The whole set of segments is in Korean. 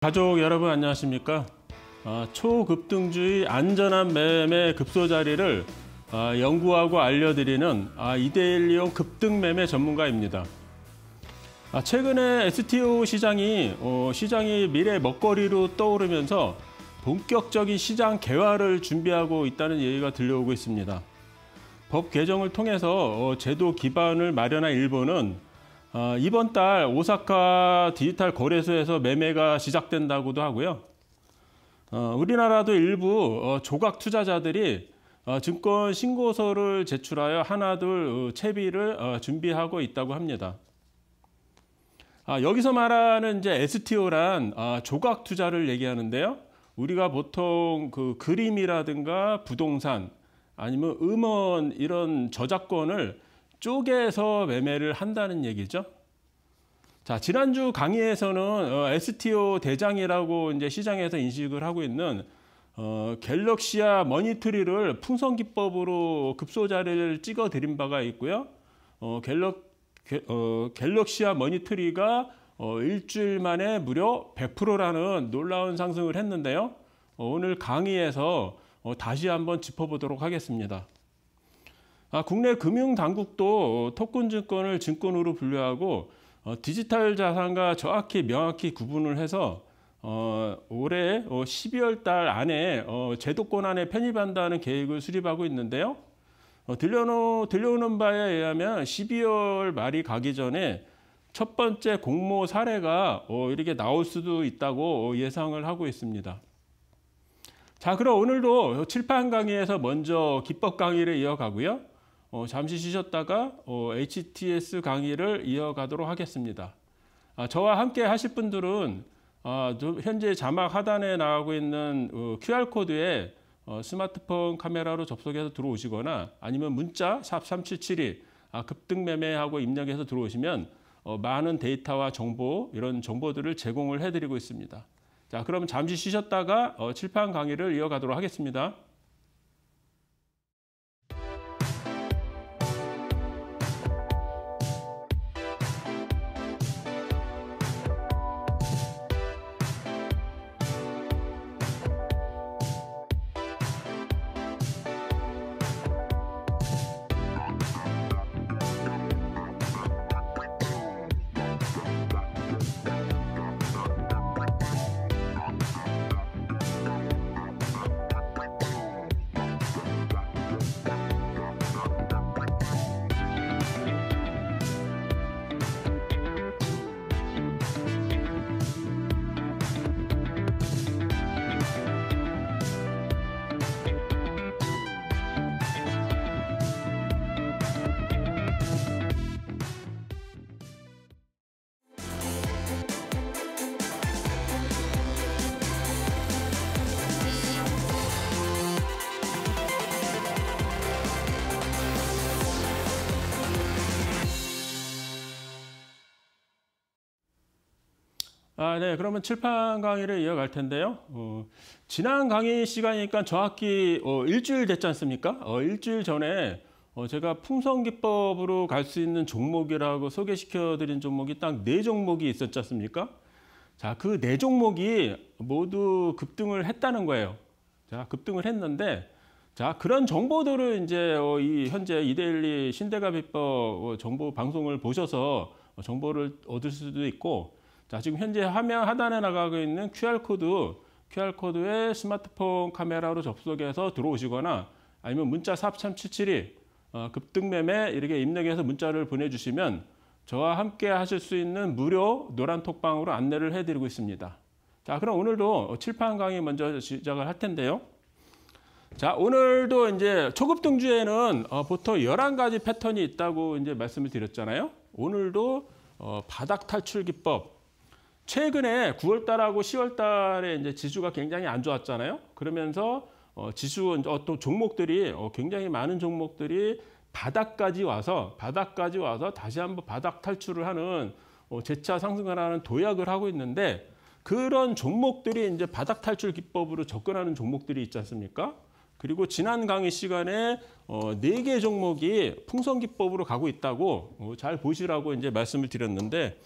가족 여러분 안녕하십니까? 아, 초급등주의 안전한 매매 급소 자리를 아, 어, 연구하고 알려드리는 아, 이데일리온 급등매매 전문가입니다. 아, 최근에 STO 시장이 어, 시장이 미래 먹거리로 떠오르면서 본격적인 시장 개화를 준비하고 있다는 얘기가 들려오고 있습니다. 법 개정을 통해서 어, 제도 기반을 마련한 일본은 어, 이번 달 오사카 디지털 거래소에서 매매가 시작된다고도 하고요. 어, 우리나라도 일부 어, 조각 투자자들이 어, 증권 신고서를 제출하여 하나둘 어, 채비를 어, 준비하고 있다고 합니다. 아, 여기서 말하는 이제 STO란 아, 조각 투자를 얘기하는데요. 우리가 보통 그 그림이라든가 부동산 아니면 음원 이런 저작권을 쪼개서 매매를 한다는 얘기죠. 자, 지난주 강의에서는 어, STO 대장이라고 이제 시장에서 인식을 하고 있는 어, 갤럭시아 머니트리를 풍선 기법으로 급소자를 찍어 드린 바가 있고요. 어, 갤럭, 게, 어, 갤럭시아 머니트리가 어, 일주일 만에 무려 100%라는 놀라운 상승을 했는데요. 어, 오늘 강의에서 어, 다시 한번 짚어보도록 하겠습니다. 아, 국내 금융당국도 토큰증권을 증권으로 분류하고 어, 디지털 자산과 정확히 명확히 구분을 해서 어, 올해 어, 12월 달 안에 어, 제도권안에 편입한다는 계획을 수립하고 있는데요. 어, 들려놓 들려오는 바에 의하면 12월 말이 가기 전에 첫 번째 공모 사례가 어, 이렇게 나올 수도 있다고 예상을 하고 있습니다. 자, 그럼 오늘도 칠판 강의에서 먼저 기법 강의를 이어가고요. 어, 잠시 쉬셨다가 어, HTS 강의를 이어가도록 하겠습니다. 아, 저와 함께 하실 분들은 아, 현재 자막 하단에 나가고 있는 어, QR코드에 어, 스마트폰 카메라로 접속해서 들어오시거나 아니면 문자 샵3772 아, 급등매매하고 입력해서 들어오시면 어, 많은 데이터와 정보 이런 정보들을 제공을 해드리고 있습니다. 자, 그럼 잠시 쉬셨다가 어, 칠판 강의를 이어가도록 하겠습니다. 아, 네. 그러면 칠판 강의를 이어갈 텐데요. 어, 지난 강의 시간이니까 정확히 어, 일주일 됐지 않습니까? 어, 일주일 전에 어, 제가 풍성기법으로 갈 수 있는 종목이라고 소개시켜드린 종목이 딱 네 종목이 있었지 않습니까? 자, 그 네 종목이 모두 급등을 했다는 거예요. 자, 급등을 했는데 자, 그런 정보들을 이제 어, 이 현재 이데일리 신대가 비법 어, 정보 방송을 보셔서 정보를 얻을 수도 있고 자, 지금 현재 화면 하단에 나가고 있는 QR코드, QR코드에 스마트폰 카메라로 접속해서 들어오시거나 아니면 문자 삽 3772, 어, 급등매매 이렇게 입력해서 문자를 보내주시면 저와 함께 하실 수 있는 무료 노란 톡방으로 안내를 해드리고 있습니다. 자, 그럼 오늘도 칠판 강의 먼저 시작을 할 텐데요. 자, 오늘도 이제 초급 등주에는 어, 보통 11가지 패턴이 있다고 이제 말씀을 드렸잖아요. 오늘도 어, 바닥 탈출 기법, 최근에 9월달하고 10월달에 이제 지수가 굉장히 안 좋았잖아요. 그러면서 어, 지수 어떤 종목들이 어, 굉장히 많은 종목들이 바닥까지 와서 바닥까지 와서 다시 한번 바닥 탈출을 하는 어, 재차 상승을하는 도약을 하고 있는데 그런 종목들이 이제 바닥 탈출 기법으로 접근하는 종목들이 있지 않습니까? 그리고 지난 강의 시간에 어, 네개 종목이 풍선 기법으로 가고 있다고 어, 잘 보시라고 이제 말씀을 드렸는데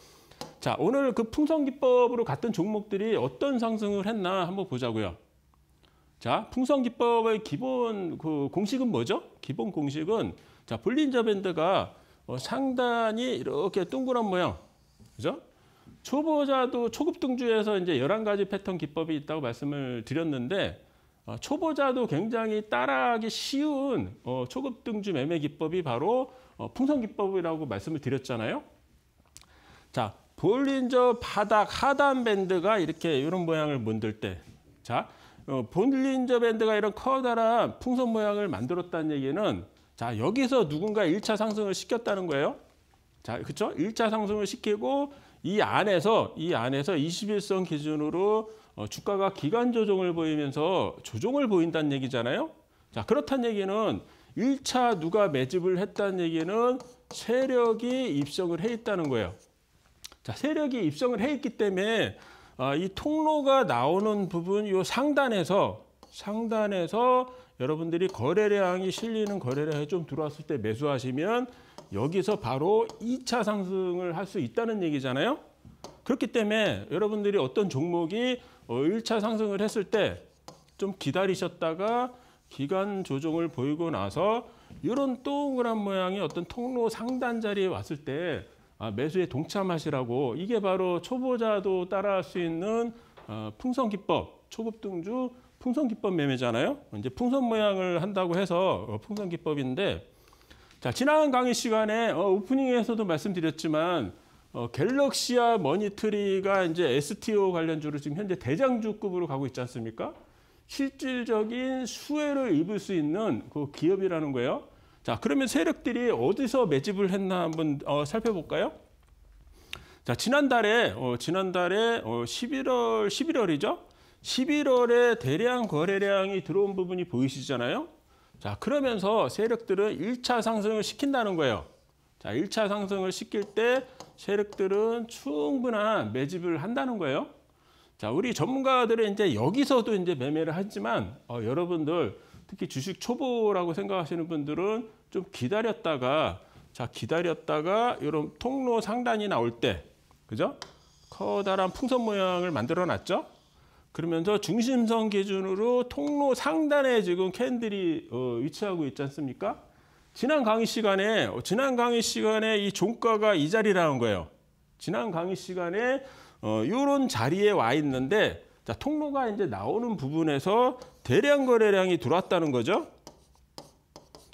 자, 오늘 그 풍선기법으로 갔던 종목들이 어떤 상승을 했나 한번 보자고요. 자, 풍선기법의 기본 그 공식은 뭐죠? 기본 공식은 자, 볼린저 밴드가 어, 상단이 이렇게 동그란 모양. 그죠? 초보자도 초급 등주에서 이제 열한 가지 패턴 기법이 있다고 말씀을 드렸는데 어, 초보자도 굉장히 따라하기 쉬운 어, 초급 등주 매매 기법이 바로 어, 풍선 기법이라고 말씀을 드렸잖아요. 자, 볼린저 바닥 하단 밴드가 이렇게 이런 모양을 만들 때 자, 어, 볼린저 밴드가 이런 커다란 풍선 모양을 만들었다는 얘기는 자, 여기서 누군가 1차 상승을 시켰다는 거예요. 자, 그쵸 1차 상승을 시키고 이 안에서 이 안에서 21선 기준으로 어, 주가가 기간 조정을 보이면서 조정을 보인다는 얘기잖아요. 자, 그렇다는 얘기는 1차 누가 매집을 했다는 얘기는 세력이 입성을 해 있다는 거예요. 자, 세력이 입성을 해 있기 때문에 어, 이 통로가 나오는 부분 요 상단에서 상단에서 여러분들이 거래량이 실리는 거래량이 좀 들어왔을 때 매수하시면 여기서 바로 2차 상승을 할 수 있다는 얘기잖아요. 그렇기 때문에 여러분들이 어떤 종목이 1차 어, 상승을 했을 때 좀 기다리셨다가 기간 조정을 보이고 나서 이런 동그란 모양의 어떤 통로 상단 자리에 왔을 때 아, 매수에 동참하시라고 이게 바로 초보자도 따라할 수 있는 어, 풍선 기법, 초급 등주 풍선 기법 매매잖아요. 이제 풍선 모양을 한다고 해서 어, 풍선 기법인데 자, 지난 강의 시간에 어, 오프닝에서도 말씀드렸지만 어, 갤럭시아 머니트리가 이제 STO 관련주로 지금 현재 대장주급으로 가고 있지 않습니까? 실질적인 수혜를 입을 수 있는 그 기업이라는 거예요. 자, 그러면 세력들이 어디서 매집을 했나 한번 어, 살펴볼까요? 자, 지난달에, 어, 지난달에 어, 11월, 11월이죠? 11월에 대량 거래량이 들어온 부분이 보이시잖아요? 자, 그러면서 세력들은 1차 상승을 시킨다는 거예요. 자, 1차 상승을 시킬 때 세력들은 충분한 매집을 한다는 거예요. 자, 우리 전문가들은 이제 여기서도 이제 매매를 하지만 어, 여러분들 특히 주식 초보라고 생각하시는 분들은 좀 기다렸다가 자 기다렸다가 이런 통로 상단이 나올 때 그죠? 커다란 풍선 모양을 만들어 놨죠? 그러면서 중심선 기준으로 통로 상단에 지금 캔들이 어, 위치하고 있지 않습니까? 지난 강의 시간에 어, 지난 강의 시간에 이 종가가 이 자리라는 거예요. 지난 강의 시간에 어, 이런 자리에 와 있는데 자, 통로가 이제 나오는 부분에서 대량 거래량이 들어왔다는 거죠.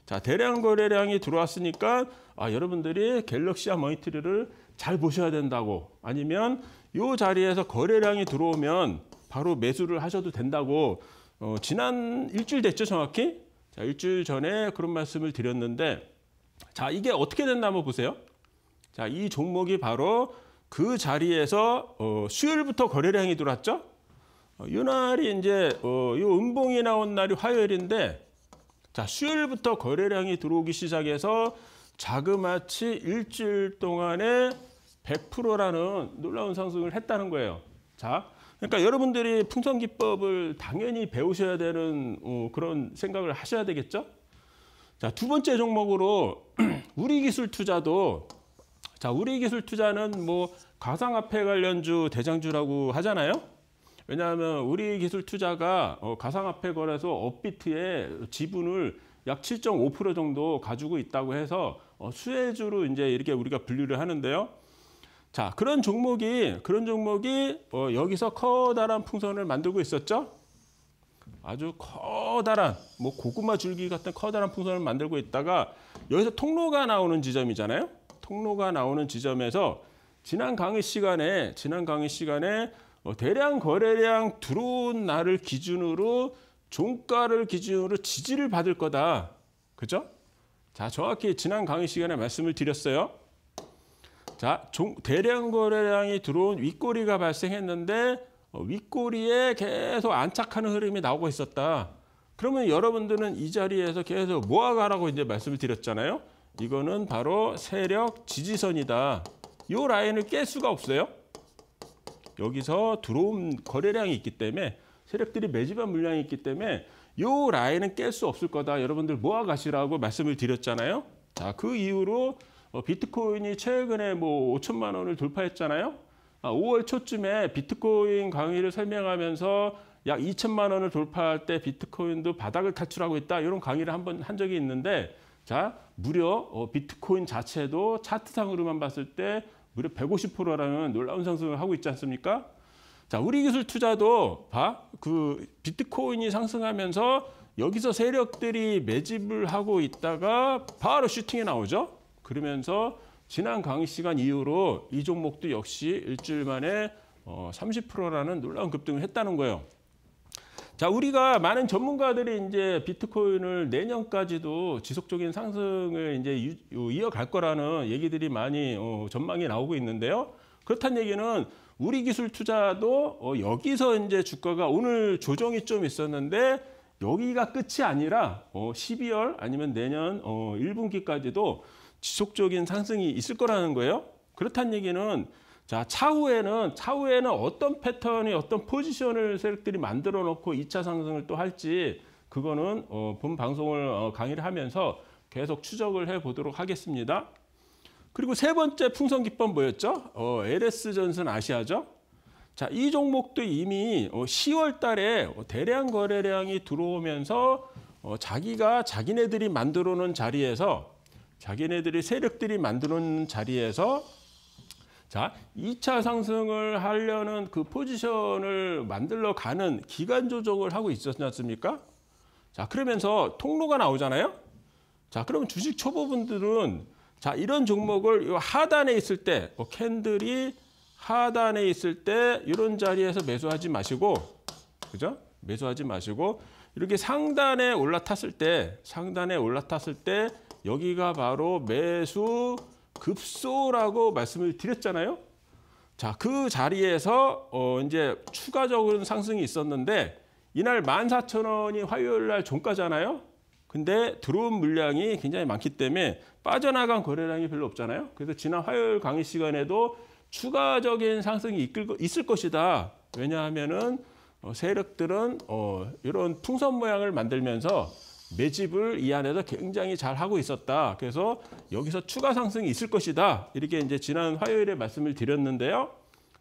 자, 대량 거래량이 들어왔으니까 아, 여러분들이 갤럭시와 머니트리를 잘 보셔야 된다고 아니면 이 자리에서 거래량이 들어오면 바로 매수를 하셔도 된다고 어, 지난 일주일 됐죠 정확히 자, 일주일 전에 그런 말씀을 드렸는데 자 이게 어떻게 됐나 한번 보세요 자이 종목이 바로 그 자리에서 어, 수요일부터 거래량이 들어왔죠 이날이 어, 이제 어, 이 음봉이 나온 날이 화요일인데 자 수요일부터 거래량이 들어오기 시작해서 자그마치 일주일 동안에 100%라는 놀라운 상승을 했다는 거예요. 자, 그러니까 여러분들이 풍선 기법을 당연히 배우셔야 되는 어, 그런 생각을 하셔야 되겠죠. 자, 두 번째 종목으로 우리 기술 투자도 자, 우리 기술 투자는 뭐 가상화폐 관련주 대장주라고 하잖아요. 왜냐하면 우리 기술 투자가 어, 가상화폐 거래소 업비트의 지분을 약 7.5% 정도 가지고 있다고 해서 어, 수혜주로 이제 이렇게 우리가 분류를 하는데요. 자, 그런 종목이 그런 종목이 어, 여기서 커다란 풍선을 만들고 있었죠. 아주 커다란 뭐 고구마 줄기 같은 커다란 풍선을 만들고 있다가 여기서 통로가 나오는 지점이잖아요. 통로가 나오는 지점에서 지난 강의 시간에 지난 강의 시간에 어, 대량 거래량 들어온 날을 기준으로 종가를 기준으로 지지를 받을 거다. 그죠? 자, 정확히 지난 강의 시간에 말씀을 드렸어요. 자, 종, 대량 거래량이 들어온 윗꼬리가 발생했는데 어, 윗꼬리에 계속 안착하는 흐름이 나오고 있었다. 그러면 여러분들은 이 자리에서 계속 모아가라고 이제 말씀을 드렸잖아요. 이거는 바로 세력 지지선이다. 이 라인을 깰 수가 없어요. 여기서 들어온 거래량이 있기 때문에 세력들이 매집한 물량이 있기 때문에 요 라인은 깰 수 없을 거다. 여러분들 모아가시라고 말씀을 드렸잖아요. 자, 그 이후로 어, 비트코인이 최근에 뭐 5천만 원을 돌파했잖아요. 아, 5월 초쯤에 비트코인 강의를 설명하면서 약 2천만 원을 돌파할 때 비트코인도 바닥을 탈출하고 있다. 이런 강의를 한 번 한 적이 있는데 자, 무려 어, 비트코인 자체도 차트상으로만 봤을 때 무려 150%라는 놀라운 상승을 하고 있지 않습니까? 자, 우리 기술 투자도 봐. 그 비트코인이 상승하면서 여기서 세력들이 매집을 하고 있다가 바로 슈팅이 나오죠. 그러면서 지난 강의 시간 이후로 이 종목도 역시 일주일 만에 30%라는 어, 놀라운 급등을 했다는 거예요. 자, 우리가 많은 전문가들이 이제 비트코인을 내년까지도 지속적인 상승을 이제 이어갈 거라는 얘기들이 많이 어, 전망이 나오고 있는데요. 그렇다는 얘기는 우리 기술 투자도 어, 여기서 이제 주가가 오늘 조정이 좀 있었는데 여기가 끝이 아니라 어, 12월 아니면 내년 어, 1분기까지도 지속적인 상승이 있을 거라는 거예요. 그렇다는 얘기는 자, 차후에는 차후에는 어떤 패턴이 어떤 포지션을 세력들이 만들어 놓고 2차 상승을 또 할지 그거는 어, 본 방송을 어, 강의를 하면서 계속 추적을 해 보도록 하겠습니다. 그리고 세 번째 풍선 기법 뭐였죠? 어, LS 전선 아시아죠? 자, 이 종목도 이미 10월 어, 달에 대량 거래량이 들어오면서 어, 자기가 자기네들이 만들어 놓은 자리에서 자기네들이 세력들이 만들어 놓은 자리에서 자, 2차 상승을 하려는 그 포지션을 만들러 가는 기간 조정을 하고 있었지 않습니까? 자, 그러면서 통로가 나오잖아요. 자, 그러면 주식 초보분들은 자, 이런 종목을 이 하단에 있을 때, 뭐 캔들이 하단에 있을 때 이런 자리에서 매수하지 마시고, 그죠? 매수하지 마시고 이렇게 상단에 올라탔을 때, 상단에 올라탔을 때 여기가 바로 매수 급소라고 말씀을 드렸잖아요. 자, 그 자리에서 어 이제 추가적인 상승이 있었는데 이날 14,000원이 화요일 날 종가잖아요. 근데 들어온 물량이 굉장히 많기 때문에 빠져나간 거래량이 별로 없잖아요. 그래서 지난 화요일 강의 시간에도 추가적인 상승이 이끌, 있을 것이다. 왜냐하면은 어, 세력들은 어, 이런 풍선 모양을 만들면서 매집을 이 안에서 굉장히 잘 하고 있었다. 그래서 여기서 추가 상승이 있을 것이다. 이렇게 이제 지난 화요일에 말씀을 드렸는데요.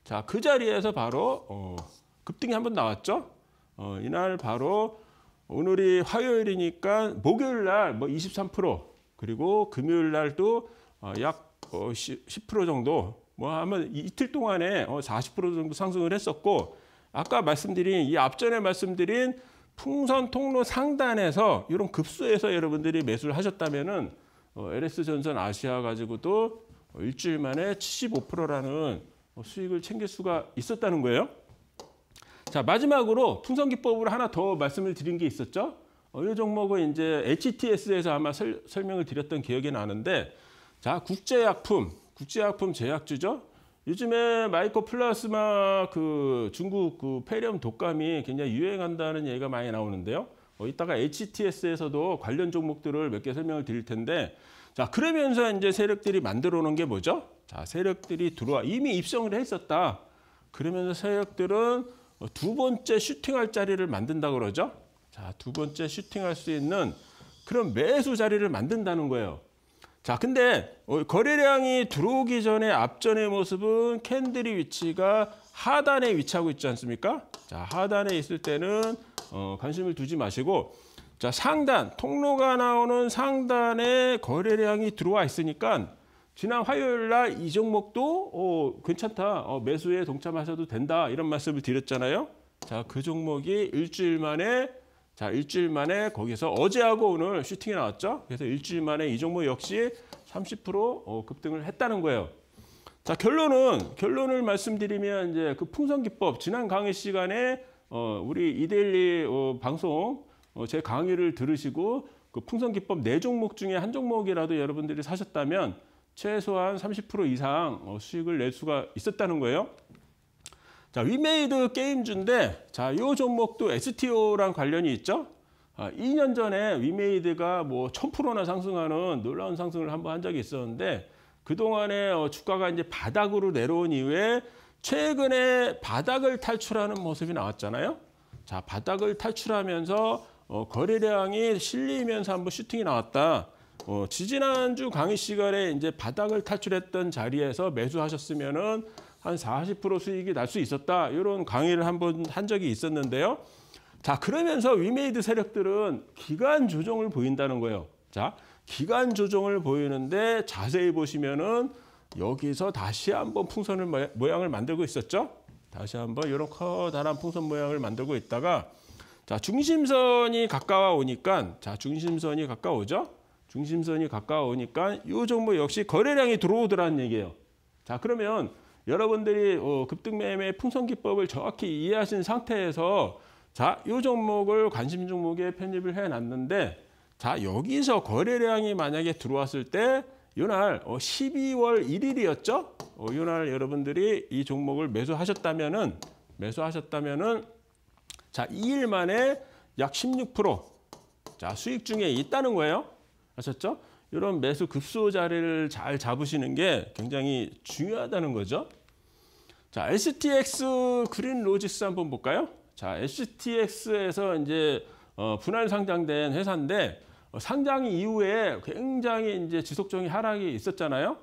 자, 그 자리에서 바로 어, 급등이 한번 나왔죠. 어, 이날 바로 오늘이 화요일이니까 목요일 날 뭐 23% 그리고 금요일 날도 어, 약10% 어, 정도 뭐 아마 이틀 동안에 어, 40% 정도 상승을 했었고 아까 말씀드린 이 앞전에 말씀드린 풍선 통로 상단에서 이런 급수에서 여러분들이 매수를 하셨다면은 어, LS 전선 아시아 가지고도 일주일 만에 75%라는 수익을 챙길 수가 있었다는 거예요. 자 마지막으로 풍선 기법으로 하나 더 말씀을 드린 게 있었죠. 어, 이 종목은 이제 HTS에서 아마 설, 명을 드렸던 기억이 나는데 자 국제약품 국제약품 제약주죠. 요즘에 마이코플라스마 그 중국 그 폐렴 독감이 굉장히 유행한다는 얘기가 많이 나오는데요. 어, 이따가 HTS에서도 관련 종목들을 몇 개 설명을 드릴 텐데 자 그러면서 이제 세력들이 만들어 놓은 게 뭐죠? 자 세력들이 들어와 이미 입성을 했었다. 그러면서 세력들은 두 번째 슈팅할 자리를 만든다 그러죠. 자두 번째 슈팅할 수 있는 그런 매수 자리를 만든다는 거예요. 자, 근데 어, 거래량이 들어오기 전에 앞전의 모습은 캔들이 위치가 하단에 위치하고 있지 않습니까? 자, 하단에 있을 때는 어, 관심을 두지 마시고 자, 상단, 통로가 나오는 상단에 거래량이 들어와 있으니까 지난 화요일 날 이 종목도 어, 괜찮다. 어, 매수에 동참하셔도 된다. 이런 말씀을 드렸잖아요. 자, 그 종목이 일주일 만에 자, 일주일 만에 거기서 어제하고 오늘 슈팅이 나왔죠. 그래서 일주일 만에 이 종목 역시 30% 어, 급등을 했다는 거예요. 자, 결론은 결론을 말씀드리면 이제 그 풍선 기법 지난 강의 시간에 어, 우리 이데일리 어, 방송 어, 제 강의를 들으시고 그 풍선 기법 네 종목 중에 한 종목이라도 여러분들이 사셨다면 최소한 30% 이상 어, 수익을 낼 수가 있었다는 거예요. 자, 위메이드 게임즈인데 자, 이 종목도 STO랑 관련이 있죠. 아, 2년 전에 위메이드가 뭐 1000%나 상승하는 놀라운 상승을 한번 한 적이 있었는데 그동안에 어, 주가가 이제 바닥으로 내려온 이후에 최근에 바닥을 탈출하는 모습이 나왔잖아요. 자, 바닥을 탈출하면서 어, 거래량이 실리면서 한번 슈팅이 나왔다. 어, 지지난주 강의 시간에 이제 바닥을 탈출했던 자리에서 매수하셨으면은 한40% 수익이 날 수 있었다. 이런 강의를 한번한 적이 있었는데요. 자, 그러면서 위메이드 세력들은 기간 조정을 보인다는 거예요. 자, 기간 조정을 보이는데 자세히 보시면은 여기서 다시 한번 풍선을 모양을 만들고 있었죠. 다시 한 번 이런 커다란 풍선 모양을 만들고 있다가 자, 중심선이 가까워오니까 자, 중심선이 가까워오죠. 중심선이 가까워오니까 이정도 역시 거래량이 들어오더라는 얘기예요. 자, 그러면 여러분들이 어, 급등매매 풍선기법을 정확히 이해하신 상태에서 자, 이 종목을 관심 종목에 편입을 해놨는데 자, 여기서 거래량이 만약에 들어왔을 때 이날 12월 어, 1일이었죠? 이날 어, 여러분들이 이 종목을 매수하셨다면은 매수하셨다면은 자, 2일 만에 약 16% 자, 수익 중에 있다는 거예요. 아셨죠? 이런 매수 급소 자리를 잘 잡으시는 게 굉장히 중요하다는 거죠. 자, STX 그린 로지스 한번 볼까요? 자, STX에서 이제 어, 분할 상장된 회사인데 어, 상장 이후에 굉장히 이제 지속적인 하락이 있었잖아요.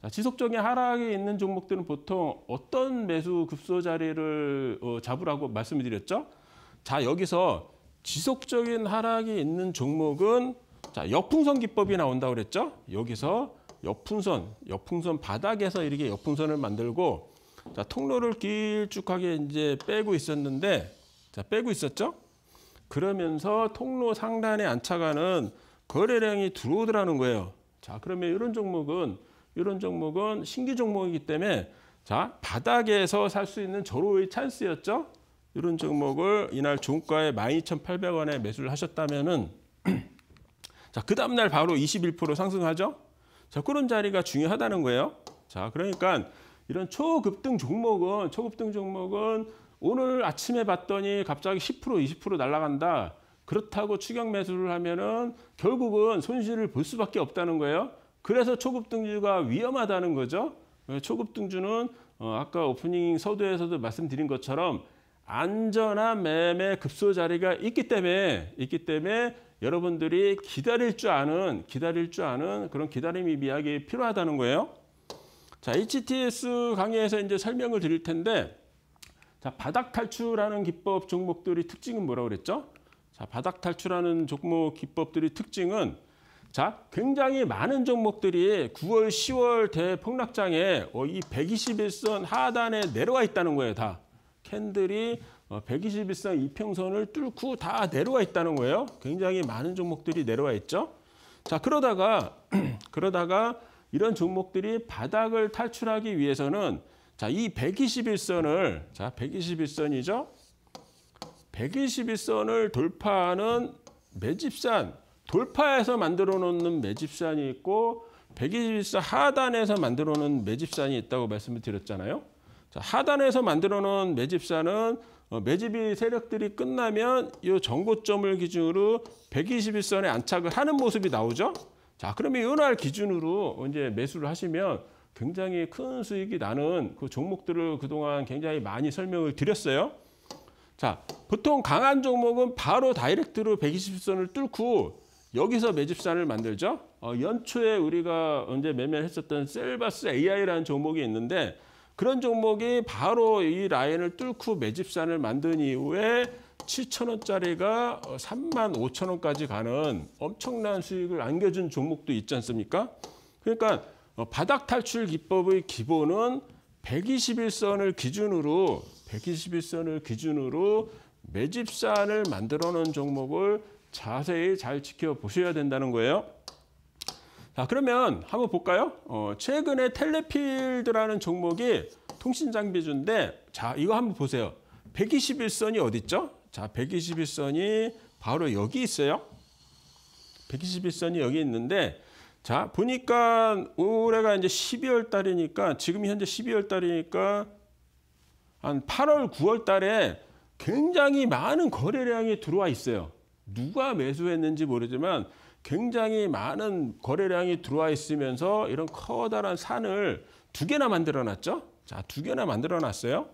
자, 지속적인 하락이 있는 종목들은 보통 어떤 매수 급소 자리를 어, 잡으라고 말씀드렸죠? 자, 여기서 지속적인 하락이 있는 종목은 자, 역풍선 기법이 나온다고 그랬죠? 여기서 역풍선, 역풍선 바닥에서 이렇게 역풍선을 만들고 자, 통로를 길쭉하게 이제 빼고 있었는데 자, 빼고 있었죠? 그러면서 통로 상단에 안착하는 거래량이 들어오더라는 거예요. 자, 그러면 이런 종목은 이런 종목은 신규 종목이기 때문에 자, 바닥에서 살 수 있는 절호의 찬스였죠. 이런 종목을 이날 종가에 12,800원에 매수를 하셨다면은 자, 그 다음날 바로 21% 상승하죠? 자, 그런 자리가 중요하다는 거예요. 자, 그러니까 이런 초급등 종목은, 초급등 종목은 오늘 아침에 봤더니 갑자기 10% 20% 날아간다. 그렇다고 추격 매수를 하면은 결국은 손실을 볼 수밖에 없다는 거예요. 그래서 초급등주가 위험하다는 거죠. 초급등주는 어, 아까 오프닝 서두에서도 말씀드린 것처럼 안전한 매매 급소 자리가 있기 때문에 있기 때문에 여러분들이 기다릴 줄 아는 기다릴 줄 아는 그런 기다림이 미학이 필요하다는 거예요. 자, HTS 강의에서 이제 설명을 드릴 텐데 자, 바닥 탈출하는 기법 종목들이 특징은 뭐라고 그랬죠? 자, 바닥 탈출하는 종목 기법들이 특징은 자, 굉장히 많은 종목들이 9월, 10월 대폭락장에 어, 이 121선 하단에 내려와 있다는 거예요, 다. 캔들이 1 2 1선 2평선을 뚫고 다 내려와 있다는 거예요. 굉장히 많은 종목들이 내려와 있죠. 자 그러다가 그러다가 이런 종목들이 바닥을 탈출하기 위해서는 자이 121선을 자 121선이죠. 121선을 돌파하는 매집산 돌파해서 만들어 놓는 매집산이 있고 121선 하단에서 만들어 놓은 매집산이 있다고 말씀을 드렸잖아요. 자, 하단에서 만들어 놓은 매집산은 어, 매집이 세력들이 끝나면 이 정고점을 기준으로 121선에 안착을 하는 모습이 나오죠. 자, 그러면 연할 기준으로 이제 매수를 하시면 굉장히 큰 수익이 나는 그 종목들을 그동안 굉장히 많이 설명을 드렸어요. 자, 보통 강한 종목은 바로 다이렉트로 120선을 뚫고 여기서 매집선을 만들죠. 어, 연초에 우리가 언제 매매를 했었던 셀바스 AI라는 종목이 있는데 그런 종목이 바로 이 라인을 뚫고 매집산을 만든 이후에 7천원짜리가 3만 어, 5천원까지 가는 엄청난 수익을 안겨준 종목도 있지 않습니까? 그러니까 어, 바닥 탈출 기법의 기본은 121선을 기준으로 121선을 기준으로 매집산을 만들어 놓은 종목을 자세히 잘 지켜보셔야 된다는 거예요. 자, 그러면 한번 볼까요? 어, 최근에 텔레필드라는 종목이 통신 장비주인데 자, 이거 한번 보세요. 121선이 어디 있죠? 자, 121선이 바로 여기 있어요. 121선이 여기 있는데 자, 보니까 올해가 이제 12월 달이니까 지금 현재 12월 달이니까 한 8월, 9월 달에 굉장히 많은 거래량이 들어와 있어요. 누가 매수했는지 모르지만 굉장히 많은 거래량이 들어와 있으면서 이런 커다란 산을 두 개나 만들어 놨죠. 자, 두 개나 만들어 놨어요.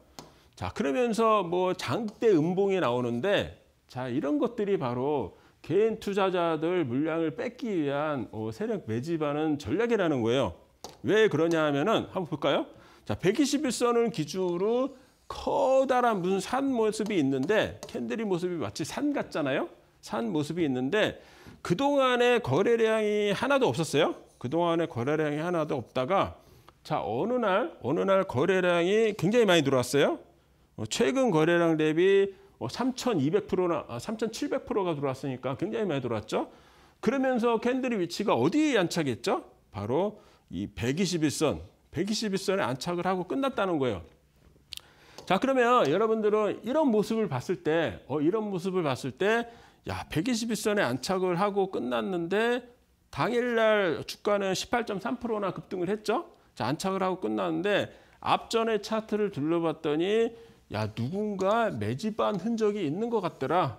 자, 그러면서 뭐 장대 음봉이 나오는데 자, 이런 것들이 바로 개인 투자자들 물량을 뺏기 위한 어, 세력 매집하는 전략이라는 거예요. 왜 그러냐 하면은 한번 볼까요? 자, 121선을 기준으로 커다란 무슨 산 모습이 있는데 캔들이 모습이 마치 산 같잖아요. 산 모습이 있는데 그동안에 거래량이 하나도 없었어요. 그동안에 거래량이 하나도 없다가 자 어느 날 어느 날 거래량이 굉장히 많이 들어왔어요. 어, 최근 거래량 대비 3,200%나 어, 3,700%가 아, 들어왔으니까 굉장히 많이 들어왔죠. 그러면서 캔들의 위치가 어디에 안착했죠? 바로 이 121선, 121선에 안착을 하고 끝났다는 거예요. 자 그러면 여러분들은 이런 모습을 봤을 때, 어, 이런 모습을 봤을 때야 121선에 안착을 하고 끝났는데 당일날 주가는 18.3%나 급등을 했죠. 자, 안착을 하고 끝났는데 앞전에 차트를 둘러봤더니 야 누군가 매집한 흔적이 있는 것 같더라.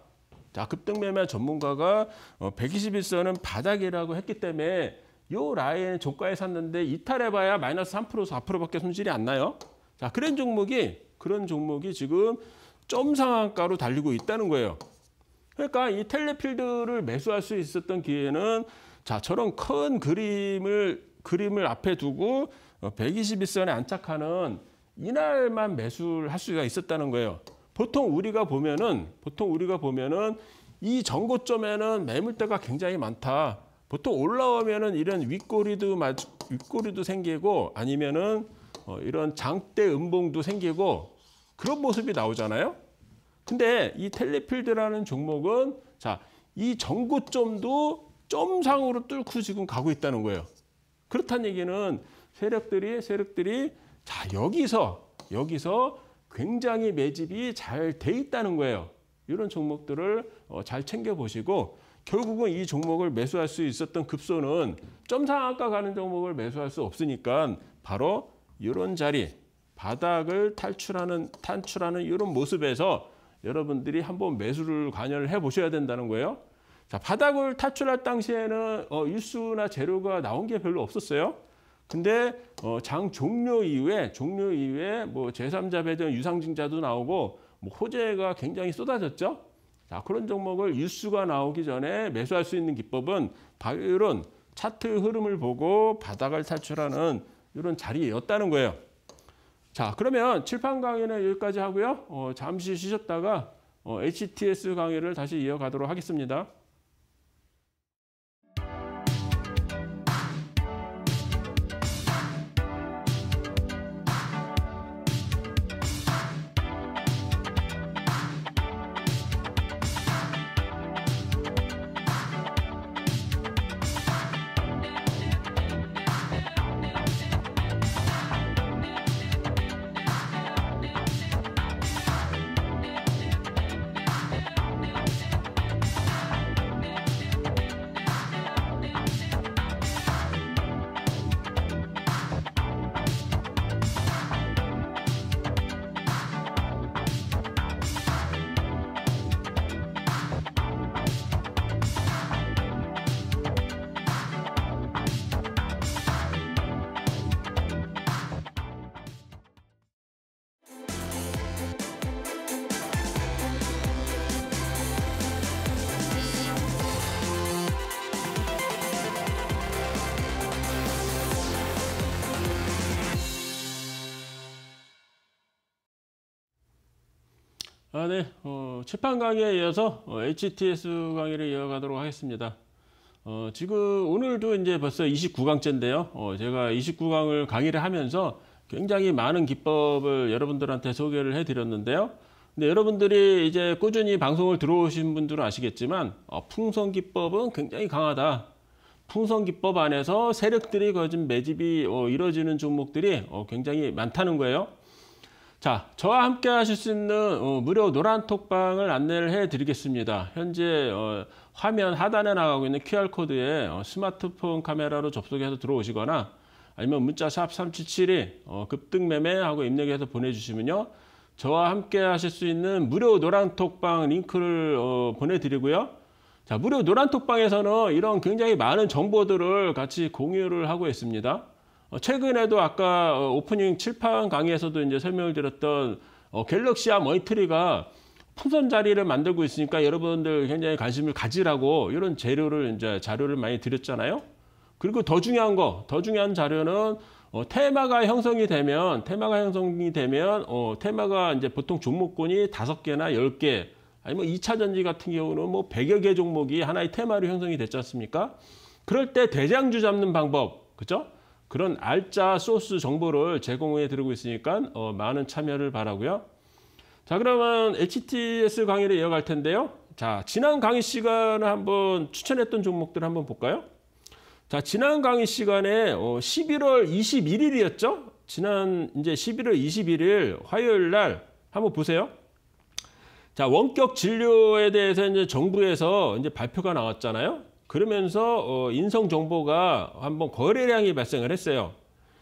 자 급등 매매 전문가가 121선은 어, 바닥이라고 했기 때문에 요 라인 종가에 샀는데 이탈해봐야 마이너스 3%에서 4%밖에 손실이 안 나요. 자 그런 종목이 그런 종목이 지금 점 상한가로 달리고 있다는 거예요. 그러니까 이 텔레필드를 매수할 수 있었던 기회는 자처럼큰 그림을 그림을 앞에 두고 121선에 안착하는 이날만 매수를 할 수가 있었다는 거예요. 보통 우리가 보면은 보통 우리가 보면은 이 전고점에는 매물대가 굉장히 많다. 보통 올라오면은 이런 윗꼬리도 윗꼬리도 생기고 아니면은 어, 이런 장대 음봉도 생기고 그런 모습이 나오잖아요. 근데 이 텔레필드라는 종목은 자, 이 전고점도 점상으로 뚫고 지금 가고 있다는 거예요. 그렇다는 얘기는 세력들이 세력들이 자, 여기서 여기서 굉장히 매집이 잘 돼 있다는 거예요. 이런 종목들을 어, 잘 챙겨 보시고 결국은 이 종목을 매수할 수 있었던 급소는 점상아까 가는 종목을 매수할 수 없으니까 바로 이런 자리 바닥을 탈출하는 탈출하는 이런 모습에서 여러분들이 한번 매수를 관여를 해 보셔야 된다는 거예요. 자, 바닥을 탈출할 당시에는 어, 일수나 재료가 나온 게 별로 없었어요. 근데 어, 장 종료 이후에 종료 이후에 뭐 제3자 배전 유상증자도 나오고 뭐 호재가 굉장히 쏟아졌죠. 자, 그런 종목을 일수가 나오기 전에 매수할 수 있는 기법은 바로 이런 차트 흐름을 보고 바닥을 탈출하는 이런 자리였다는 거예요. 자, 그러면 칠판 강의는 여기까지 하고요. 어, 잠시 쉬셨다가 어, HTS 강의를 다시 이어가도록 하겠습니다. 시간에 어, 판 강의에 이어서 어, HTS 강의를 이어가도록 하겠습니다. 어, 지금 오늘도 이제 벌써 29강째인데요. 어, 제가 29강을 강의를 하면서 굉장히 많은 기법을 여러분들한테 소개를 해드렸는데요. 근데 여러분들이 이제 꾸준히 방송을 들어오신 분들은 아시겠지만 어, 풍선 기법은 굉장히 강하다. 풍선 기법 안에서 세력들이 거진 매집이 어, 이뤄지는 종목들이 어, 굉장히 많다는 거예요. 자, 저와 함께 하실 수 있는 어, 무료 노란톡방을 안내를 해드리겠습니다. 현재 어, 화면 하단에 나가고 있는 QR코드에 어, 스마트폰 카메라로 접속해서 들어오시거나 아니면 문자 샵 3772 어, 급등매매하고 입력해서 보내주시면요. 저와 함께 하실 수 있는 무료 노란톡방 링크를 어, 보내드리고요. 자, 무료 노란톡방에서는 이런 굉장히 많은 정보들을 같이 공유를 하고 있습니다. 어, 최근에도 아까 어, 오프닝 칠판 강의에서도 이제 설명을 드렸던 어, 갤럭시와 머니트리가 풍선 자리를 만들고 있으니까 여러분들 굉장히 관심을 가지라고 이런 재료를 이제 자료를 많이 드렸잖아요. 그리고 더 중요한 거, 더 중요한 자료는 어, 테마가 형성이 되면 테마가 형성이 되면 어, 테마가 이제 보통 종목군이 다섯 개나 열 개 아니면 뭐 이차 전지 같은 경우는 뭐백여개 종목이 하나의 테마로 형성이 됐지 않습니까? 그럴 때 대장주 잡는 방법, 그죠? 그런 알짜 소스 정보를 제공해 드리고 있으니까 어, 많은 참여를 바라고요. 자 그러면 HTS 강의를 이어갈 텐데요. 자 지난 강의 시간 한번 추천했던 종목들 한번 볼까요? 자 지난 강의 시간에 어, 11월 21일이었죠. 지난 이제 11월 21일 화요일 날 한번 보세요. 자 원격 진료에 대해서 이제 정부에서 이제 발표가 나왔잖아요. 그러면서 어, 인성 정보가 한번 거래량이 발생을 했어요.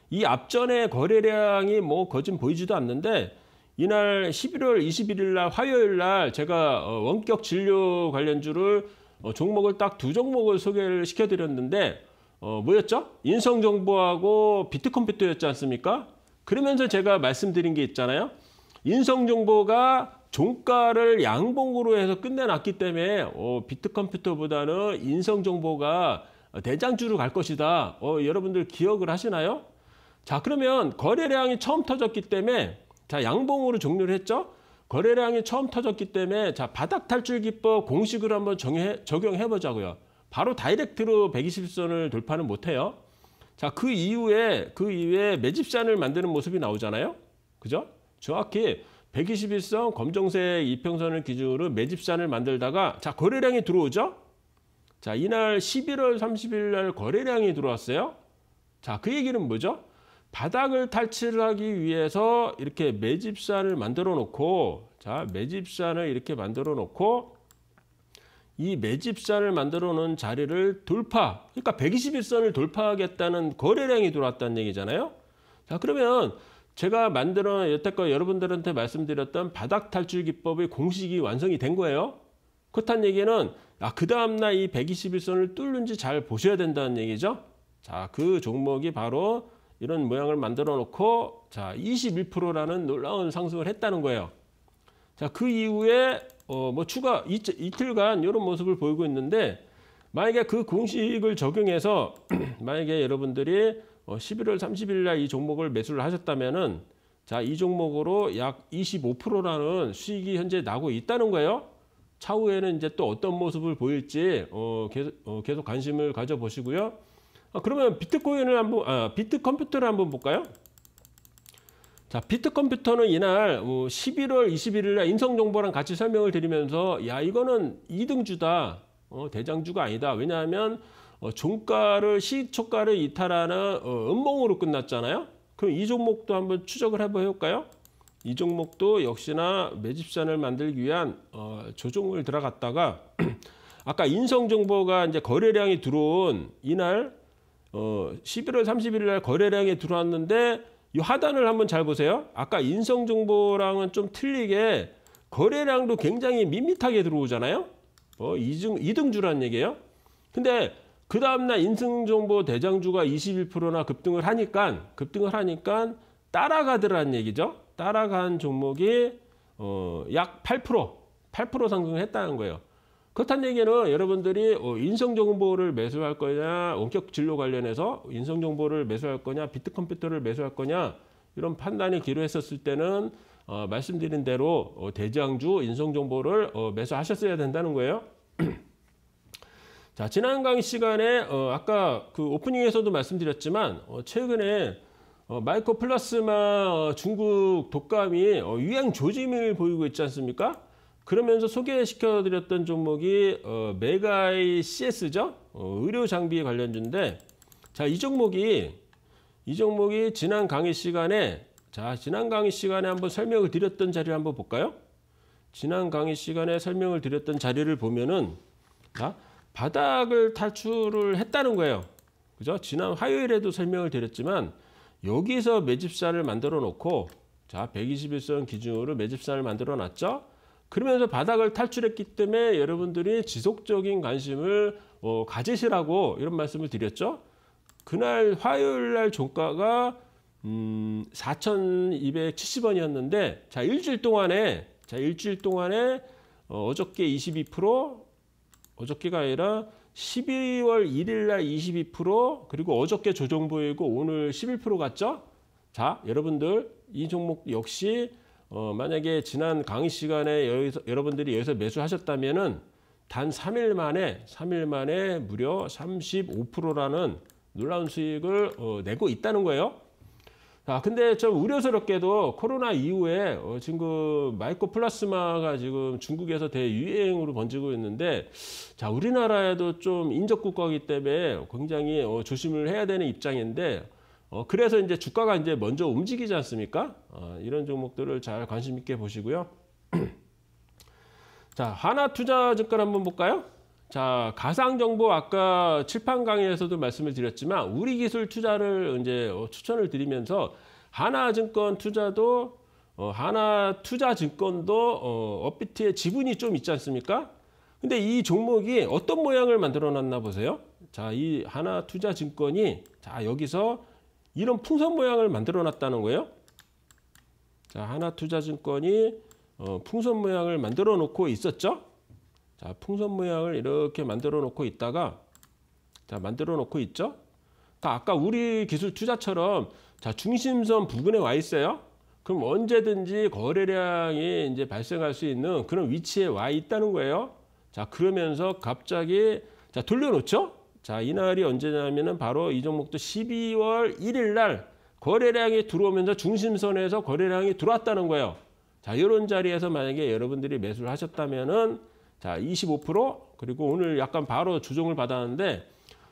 이 앞전에 거래량이 뭐 거진 보이지도 않는데 이날 11월 21일 날 화요일 날 제가 어, 원격 진료 관련주를 어, 종목을 딱 두 종목을 소개를 시켜드렸는데 어, 뭐였죠? 인성 정보하고 비트컴퓨터였지 않습니까? 그러면서 제가 말씀드린 게 있잖아요. 인성 정보가 종가를 양봉으로 해서 끝내놨기 때문에 어, 비트컴퓨터보다는 인성정보가 대장주로 갈 것이다. 어, 여러분들 기억을 하시나요? 자 그러면 거래량이 처음 터졌기 때문에 자 양봉으로 종료를 했죠. 거래량이 처음 터졌기 때문에 자 바닥 탈출 기법 공식을 한번 정해, 적용해 보자고요. 바로 다이렉트로 120선을 돌파는 못해요. 자 그 이후에 그 이후에 매집산을 만드는 모습이 나오잖아요. 그죠? 정확히 121선 검정색 이평선을 기준으로 매집산을 만들다가 자 거래량이 들어오죠. 자 이날 11월 30일 날 거래량이 들어왔어요. 자 그 얘기는 뭐죠? 바닥을 탈출하기 위해서 이렇게 매집산을 만들어 놓고 자 매집산을 이렇게 만들어 놓고 이 매집산을 만들어 놓은 자리를 돌파 그러니까 121선을 돌파하겠다는 거래량이 들어왔다는 얘기잖아요. 자 그러면 제가 만들어 여태껏 여러분들한테 말씀드렸던 바닥 탈출 기법의 공식이 완성이 된 거예요. 그렇다는 얘기는 아, 그 다음날 이 121선을 뚫는지 잘 보셔야 된다는 얘기죠. 자, 그 종목이 바로 이런 모양을 만들어 놓고 자 21%라는 놀라운 상승을 했다는 거예요. 자그 이후에 어, 뭐 추가 이, 틀간 이런 모습을 보이고 있는데 만약에 그 공식을 적용해서 만약에 여러분들이 11월 어, 30일 날 이 종목을 매수를 하셨다면은 자, 이 종목으로 약 25%라는 수익이 현재 나고 있다는 거예요. 차후에는 이제 또 어떤 모습을 보일지 어, 계속, 어, 계속 관심을 가져보시고요. 아, 그러면 비트코인을 한번 아, 비트 컴퓨터를 한번 볼까요? 자, 비트 컴퓨터는 이날 11월 어, 21일 날 인성 정보랑 같이 설명을 드리면서 야, 이거는 2등주다. 어, 대장주가 아니다. 왜냐하면 어, 종가를 시초가를 이탈하는 어, 음봉으로 끝났잖아요. 그럼 이 종목도 한번 추적을 해볼까요? 이 종목도 역시나 매집선을 만들기 위한 어, 조정을 들어갔다가 아까 인성 정보가 이제 거래량이 들어온 이날 어, 11월 31일 날 거래량이 들어왔는데 이 하단을 한번 잘 보세요. 아까 인성 정보랑은 좀 틀리게 거래량도 굉장히 밋밋하게 들어오잖아요. 어, 2등, 2등주란 얘기예요. 근데 그 다음날 인증정보 대장주가 21%나 급등을 하니까 급등을 하니까 따라가더라는 얘기죠. 따라간 종목이 어, 약 8%, 8% 상승을 했다는 거예요. 그렇다는 얘기는 여러분들이 어, 인성정보를 매수할 거냐, 원격 진료 관련해서 인성정보를 매수할 거냐, 비트컴퓨터를 매수할 거냐 이런 판단이 기로했었을 때는 어, 말씀드린 대로 어, 대장주 인성정보를 어, 매수하셨어야 된다는 거예요. 자, 지난 강의 시간에 어, 아까 그 오프닝에서도 말씀드렸지만 어, 최근에 어, 마이코플라스마 어, 중국 독감이 어, 유행 조짐을 보이고 있지 않습니까? 그러면서 소개시켜드렸던 종목이 어, 메가이 CS죠? 의료 장비 관련주인데 자, 이 종목이 이 종목이 지난 강의 시간에 자, 지난 강의 시간에 한번 설명을 드렸던 자리를 한번 볼까요? 지난 강의 시간에 설명을 드렸던 자리를 보면은 자, 바닥을 탈출을 했다는 거예요. 그죠? 지난 화요일에도 설명을 드렸지만 여기서 매집선을 만들어 놓고 자 121선 기준으로 매집선을 만들어 놨죠. 그러면서 바닥을 탈출했기 때문에 여러분들이 지속적인 관심을 어, 가지시라고 이런 말씀을 드렸죠. 그날 화요일 날 종가가 음, 4,270원이었는데 자 일주일 동안에 자 일주일 동안에 어, 어저께 22% 어저께가 아니라 12월 1일 날22% 그리고 어저께 조정 보이고 오늘 11% 갔죠? 자, 여러분들 이 종목 역시 어, 만약에 지난 강의 시간에 여기서, 여러분들이 여기서 매수하셨다면은 단 3일 만에 3일 만에 무려 35%라는 놀라운 수익을 어, 내고 있다는 거예요. 자, 아, 근데 좀 우려스럽게도 코로나 이후에 어, 지금 마이코플라스마가 지금 중국에서 대유행으로 번지고 있는데 자 우리나라에도 좀 인접 국가이기 때문에 굉장히 어, 조심을 해야 되는 입장인데 어, 그래서 이제 주가가 이제 먼저 움직이지 않습니까? 어, 이런 종목들을 잘 관심 있게 보시고요. 자 하나 투자 주가를 한번 볼까요? 자, 가상정보 아까 칠판 강의에서도 말씀을 드렸지만 우리 기술 투자를 이제 어, 추천을 드리면서 하나증권 투자도 어, 하나 투자증권도 어, 업비트의 지분이 좀 있지 않습니까? 근데 이 종목이 어떤 모양을 만들어 놨나 보세요. 자, 이 하나 투자증권이 자, 여기서 이런 풍선 모양을 만들어 놨다는 거예요. 자, 하나 투자증권이 어, 풍선 모양을 만들어 놓고 있었죠. 자, 풍선 모양을 이렇게 만들어 놓고 있다가 자, 만들어 놓고 있죠? 다 아까 우리 기술 투자처럼 자, 중심선 부근에 와 있어요. 그럼 언제든지 거래량이 이제 발생할 수 있는 그런 위치에 와 있다는 거예요. 자, 그러면서 갑자기 자, 돌려놓죠? 자, 이날이 언제냐면은 바로 이 종목도 12월 1일 날 거래량이 들어오면서 중심선에서 거래량이 들어왔다는 거예요. 자, 이런 자리에서 만약에 여러분들이 매수를 하셨다면은 자, 25% 그리고 오늘 약간 바로 조정을 받았는데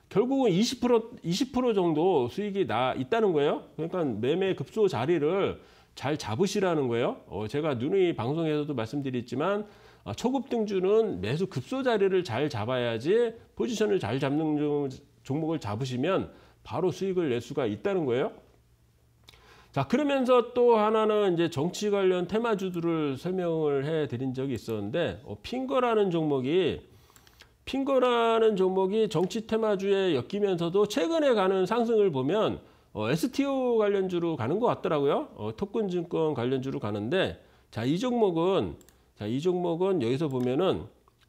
결국은 20% 20% 정도 수익이 나 있다는 거예요. 그러니까 매매 급소 자리를 잘 잡으시라는 거예요. 어, 제가 누누이 방송에서도 말씀드렸지만 어, 초급 등주는 매수 급소 자리를 잘 잡아야지 포지션을 잘 잡는 종목을 잡으시면 바로 수익을 낼 수가 있다는 거예요. 자, 그러면서 또 하나는 이제 정치 관련 테마주들을 설명을 해 드린 적이 있었는데, 어, 핑거라는 종목이, 핑거라는 종목이 정치 테마주에 엮이면서도 최근에 가는 상승을 보면, 어, STO 관련주로 가는 것 같더라고요. 어, 토큰증권 관련주로 가는데, 자, 이 종목은, 자, 이 종목은 여기서 보면은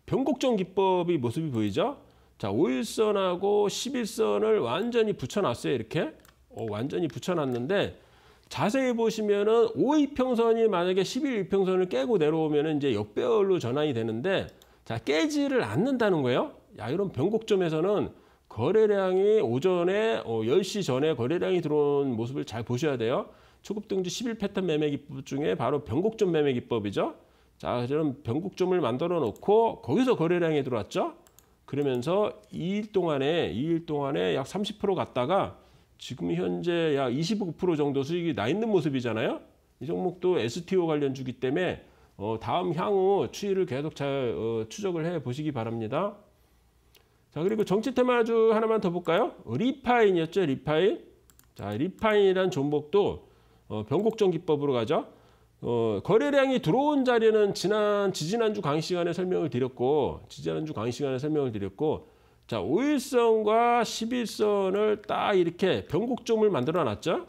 변곡점 기법이 모습이 보이죠? 자, 5일선하고 11선을 완전히 붙여놨어요. 이렇게. 어, 완전히 붙여놨는데, 자세히 보시면은 5이평선이 만약에 11이평선을 깨고 내려오면 은 이제 역배열로 전환이 되는데 자 깨지를 않는다는 거예요. 야 이런 변곡점에서는 거래량이 오전에 어, 10시 전에 거래량이 들어온 모습을 잘 보셔야 돼요. 초급등지 11패턴 매매 기법 중에 바로 변곡점 매매 기법이죠. 자 그럼 변곡점을 만들어 놓고 거기서 거래량이 들어왔죠. 그러면서 2일 동안에 2일 동안에 약 30% 갔다가 지금 현재 약 25% 정도 수익이 나 있는 모습이잖아요. 이 종목도 STO 관련 주기 때문에 어, 다음 향후 추이를 계속 잘 어, 추적을 해 보시기 바랍니다. 자 그리고 정치 테마주 하나만 더 볼까요? 리파인이었죠 리파인. 자 리파인이란 종목도 어, 변곡점 기법으로 가죠. 어, 거래량이 들어온 자리는 지난 지지난주 강의 시간에 설명을 드렸고 지지난주 강의 시간에 설명을 드렸고 자, 5일선과 11선을 딱 이렇게 변곡점을 만들어 놨죠.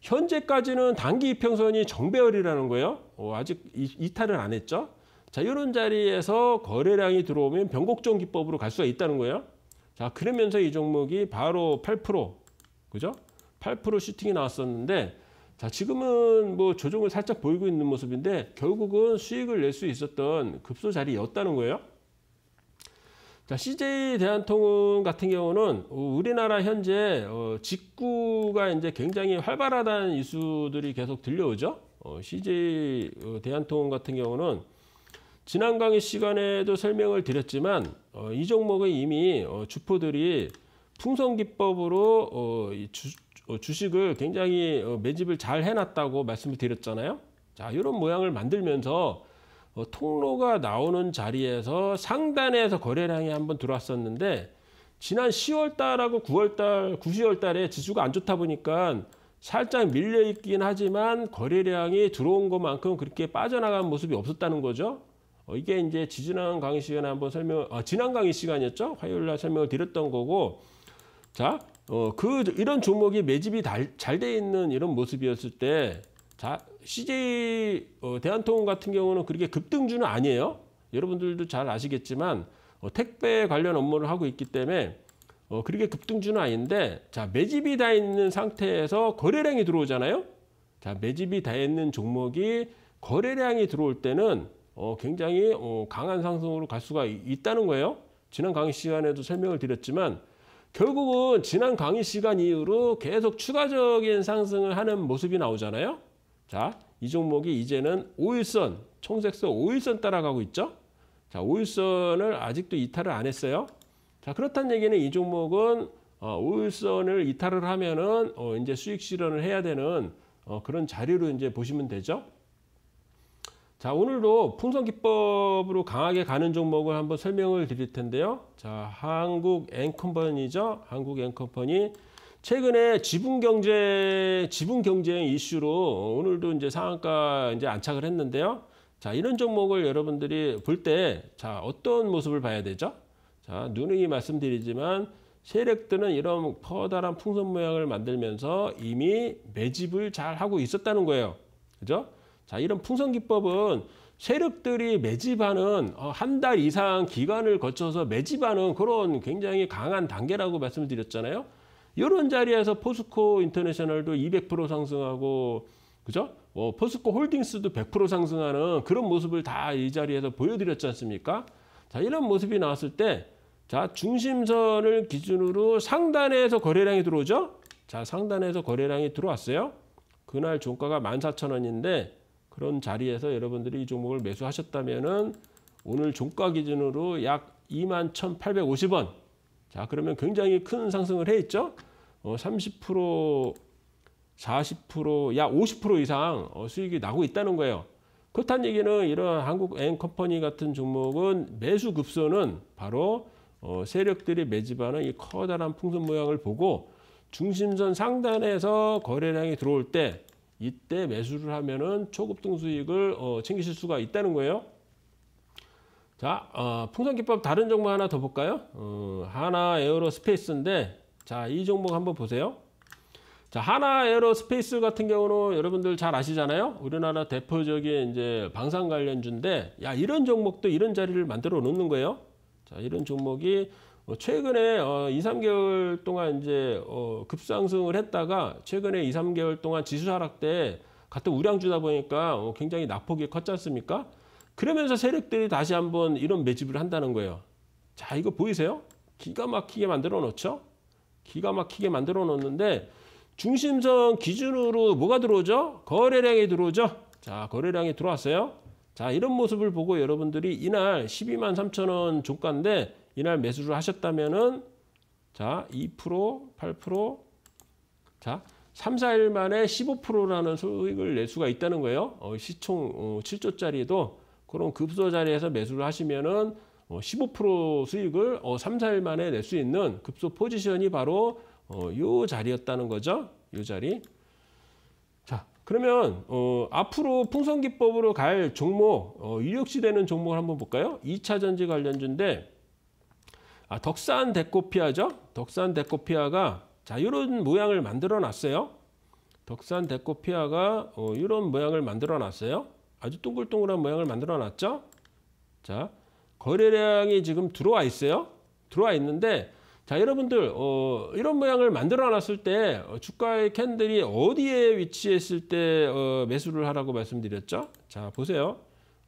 현재까지는 단기 이평선이 정배열이라는 거예요. 어, 아직 이, 탈을안 했죠. 자, 이런 자리에서 거래량이 들어오면 변곡점 기법으로 갈 수가 있다는 거예요. 자, 그러면서 이 종목이 바로 8% 그죠? 8% 슈팅이 나왔었는데 자, 지금은 뭐 조정을 살짝 보이고 있는 모습인데 결국은 수익을 낼 수 있었던 급소 자리였다는 거예요. 자, CJ 대한통운 같은 경우는 우리나라 현재 어, 직구가 이제 굉장히 활발하다는 이슈들이 계속 들려오죠. 어, CJ 어, 대한통운 같은 경우는 지난 강의 시간에도 설명을 드렸지만 이 종목은 이미 주포들이 풍선기법으로 주, 식을 굉장히 매집을 잘 해놨다고 말씀을 드렸잖아요. 자, 이런 모양을 만들면서 어, 통로가 나오는 자리에서 상단에서 거래량이 한번 들어왔었는데 지난 10월달하고 9월달, 9, 0월달에 지수가 안 좋다 보니까 살짝 밀려 있긴 하지만 거래량이 들어온 것만큼 그렇게 빠져나간 모습이 없었다는 거죠. 어, 이게 이제 지난 강의 시간에 한번 설명, 아, 지난 강의 시간이었죠. 화요일 날 설명을 드렸던 거고, 자, 어, 그 이런 종목이 매집이 잘 돼 있는 이런 모습이었을 때 자, CJ 어, 대한통운 같은 경우는 그렇게 급등주는 아니에요. 여러분들도 잘 아시겠지만 어, 택배 관련 업무를 하고 있기 때문에 어, 그렇게 급등주는 아닌데 자 매집이 다 있는 상태에서 거래량이 들어오잖아요. 자 매집이 다 있는 종목이 거래량이 들어올 때는 어, 굉장히 어, 강한 상승으로 갈 수가 있다는 거예요. 지난 강의 시간에도 설명을 드렸지만 결국은 지난 강의 시간 이후로 계속 추가적인 상승을 하는 모습이 나오잖아요. 자, 이 종목이 이제는 5일선, 총색서 5일선 따라가고 있죠. 자, 5일선을 아직도 이탈을 안 했어요. 자, 그렇다는 얘기는 이 종목은 어, 5일선을 이탈을 하면은 어, 이제 수익 실현을 해야 되는 어, 그런 자료로 이제 보시면 되죠. 자, 오늘도 풍선 기법으로 강하게 가는 종목을 한번 설명을 드릴 텐데요. 자, 한국 앤컴퍼니죠. 한국 앤컴퍼니 최근에 지분 경제, 지분 경쟁 이슈로 오늘도 이제 상한가 이제 안착을 했는데요. 자, 이런 종목을 여러분들이 볼 때, 자, 어떤 모습을 봐야 되죠? 자, 누누이 말씀드리지만 세력들은 이런 커다란 풍선 모양을 만들면서 이미 매집을 잘 하고 있었다는 거예요. 그죠? 자, 이런 풍선 기법은 세력들이 매집하는 어, 한달 이상 기간을 거쳐서 매집하는 그런 굉장히 강한 단계라고 말씀드렸잖아요. 이런 자리에서 포스코 인터내셔널도 200% 상승하고 그죠? 어, 포스코 홀딩스도 100% 상승하는 그런 모습을 다 이 자리에서 보여드렸지 않습니까? 자 이런 모습이 나왔을 때자 중심선을 기준으로 상단에서 거래량이 들어오죠? 자 상단에서 거래량이 들어왔어요. 그날 종가가 14,000원인데 그런 자리에서 여러분들이 이 종목을 매수하셨다면은 오늘 종가 기준으로 약 21,850원 자, 그러면 굉장히 큰 상승을 해 있죠. 어, 30%, 40%, 약50% 이상 어, 수익이 나고 있다는 거예요. 그렇다는 얘기는 이러한 한국 엔 컴퍼니 같은 종목은 매수 급소는 바로 어, 세력들이 매집하는 이 커다란 풍선 모양을 보고 중심선 상단에서 거래량이 들어올 때 이때 매수를 하면은 초급등 수익을 어, 챙기실 수가 있다는 거예요. 자, 어, 풍선기법 다른 종목 하나 더 볼까요? 어, 하나 에어로스페이스인데, 자, 이 종목 한번 보세요. 자, 하나 에어로스페이스 같은 경우는 여러분들 잘 아시잖아요. 우리나라 대표적인 이제 방산 관련주인데, 야, 이런 종목도 이런 자리를 만들어 놓는 거예요. 자, 이런 종목이 어, 최근에 어, 2, 3개월 동안 이제 어, 급상승을 했다가 최근에 2, 3개월 동안 지수 하락 때 같은 우량주다 보니까 어, 굉장히 낙폭이 컸지 않습니까? 그러면서 세력들이 다시 한번 이런 매집을 한다는 거예요. 자, 이거 보이세요? 기가 막히게 만들어 놓죠? 기가 막히게 만들어 놓는데 중심선 기준으로 뭐가 들어오죠? 거래량이 들어오죠? 자, 거래량이 들어왔어요. 자, 이런 모습을 보고 여러분들이 이날 12만 3천 원 종가인데 이날 매수를 하셨다면은 자, 2%, 8%, 자, 3, 4일 만에 15%라는 수익을 낼 수가 있다는 거예요. 어, 시총 어, 7조짜리도 그럼 급소 자리에서 매수를 하시면은 15% 어, 수익을 3, 어, 4일 만에 낼 수 있는 급소 포지션이 바로 이 어, 자리였다는 거죠. 이 자리. 자, 그러면 앞으로 풍선기법으로 갈 종목, 유력시되는 종목을 한번 볼까요? 2차전지 관련주인데 아, 덕산 데코피아죠. 덕산 데코피아가 자 이런 모양을 만들어 놨어요. 덕산 데코피아가 이런 모양을 만들어 놨어요. 아주 동글동글한 모양을 만들어 놨죠. 자, 거래량이 지금 들어와 있어요. 들어와 있는데 자 여러분들 어, 이런 모양을 만들어 놨을 때 어, 주가의 캔들이 어디에 위치했을 때 어, 매수를 하라고 말씀드렸죠. 자 보세요.